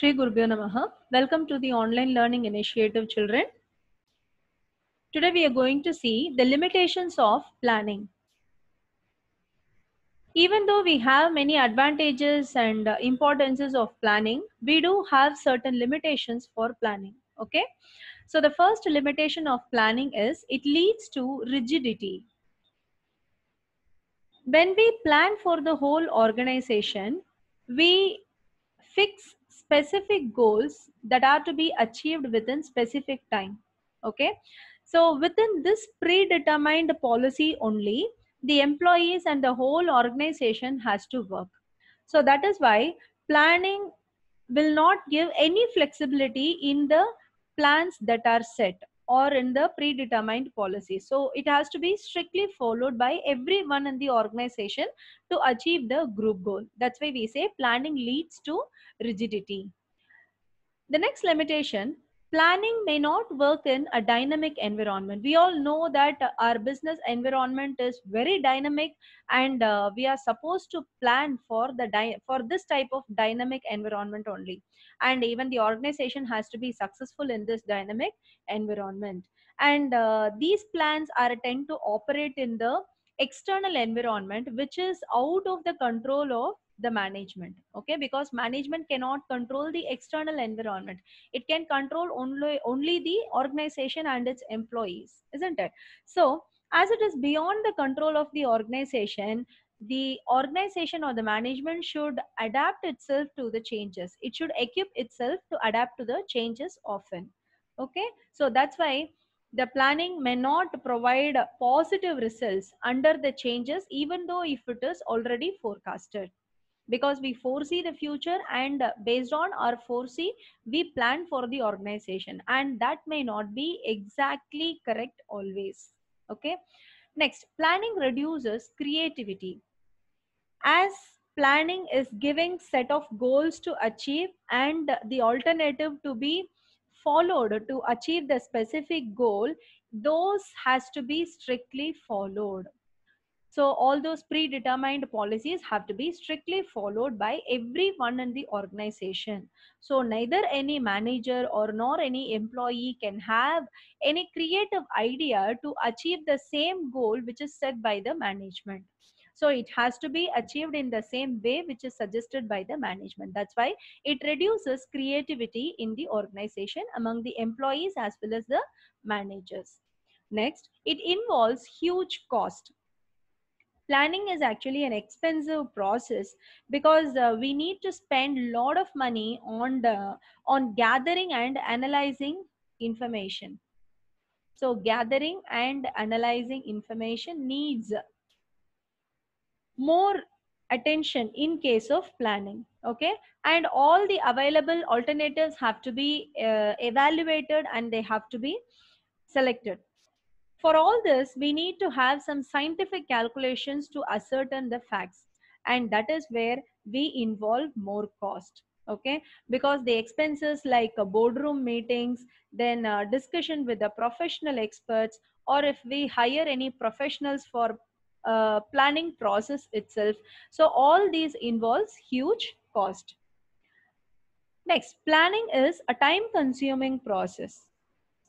Shri Gurubhyo Namaha. Welcome to the Online Learning Initiative children. Today we are going to see the limitations of planning. Even though we have many advantages and uh, importances of planning, we do have certain limitations for planning, okay? So the first limitation of planning is it leads to rigidity. When we plan for the whole organization, we fix specific goals that are to be achieved within specific time okay so within this predetermined policy only the employees and the whole organization has to work so that is why planning will not give any flexibility in the plans that are set or in the predetermined policy. So it has to be strictly followed by everyone in the organization to achieve the group goal. That's why we say planning leads to rigidity. The next limitation planning may not work in a dynamic environment we all know that uh, our business environment is very dynamic and uh, we are supposed to plan for the for this type of dynamic environment only and even the organization has to be successful in this dynamic environment and uh, these plans are tend to operate in the external environment which is out of the control of the management okay because management cannot control the external environment it can control only only the organization and its employees isn't it so as it is beyond the control of the organization the organization or the management should adapt itself to the changes it should equip itself to adapt to the changes often okay so that's why the planning may not provide positive results under the changes even though if it is already forecasted because we foresee the future and uh, based on our foresee we plan for the organization and that may not be exactly correct always okay next planning reduces creativity as planning is giving set of goals to achieve and the alternative to be followed to achieve the specific goal those has to be strictly followed so all those predetermined policies have to be strictly followed by everyone in the organization. So neither any manager or nor any employee can have any creative idea to achieve the same goal which is set by the management. So it has to be achieved in the same way which is suggested by the management. That's why it reduces creativity in the organization among the employees as well as the managers. Next, it involves huge cost planning is actually an expensive process because uh, we need to spend a lot of money on the on gathering and analyzing information so gathering and analyzing information needs more attention in case of planning okay and all the available alternatives have to be uh, evaluated and they have to be selected for all this, we need to have some scientific calculations to ascertain the facts. And that is where we involve more cost. Okay, because the expenses like uh, boardroom meetings, then uh, discussion with the professional experts, or if we hire any professionals for uh, planning process itself. So all these involves huge cost. Next, planning is a time consuming process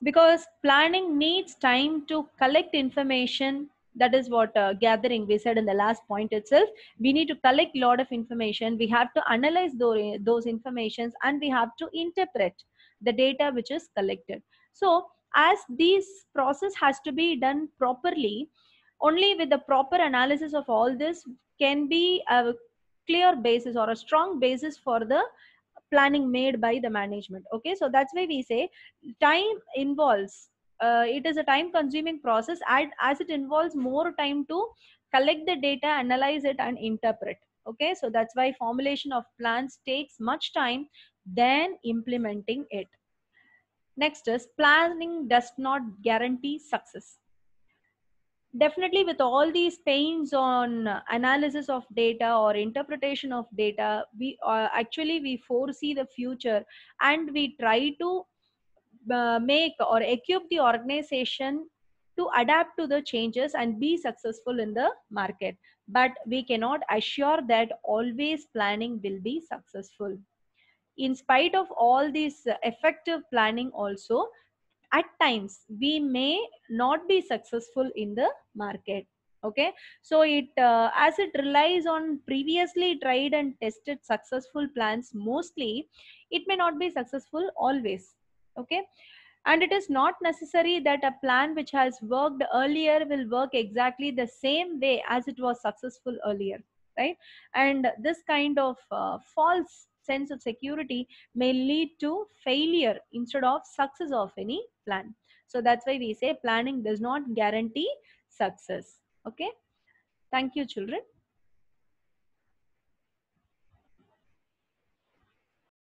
because planning needs time to collect information that is what uh, gathering we said in the last point itself we need to collect a lot of information we have to analyze those, those informations and we have to interpret the data which is collected so as this process has to be done properly only with the proper analysis of all this can be a clear basis or a strong basis for the planning made by the management okay so that's why we say time involves uh, it is a time consuming process as it involves more time to collect the data analyze it and interpret okay so that's why formulation of plans takes much time than implementing it next is planning does not guarantee success definitely with all these pains on analysis of data or interpretation of data we uh, actually we foresee the future and we try to uh, make or equip the organization to adapt to the changes and be successful in the market but we cannot assure that always planning will be successful in spite of all this effective planning also at times we may not be successful in the market okay so it uh, as it relies on previously tried and tested successful plans mostly it may not be successful always okay and it is not necessary that a plan which has worked earlier will work exactly the same way as it was successful earlier right and this kind of uh, false sense of security may lead to failure instead of success of any plan. So that's why we say planning does not guarantee success. Okay. Thank you, children.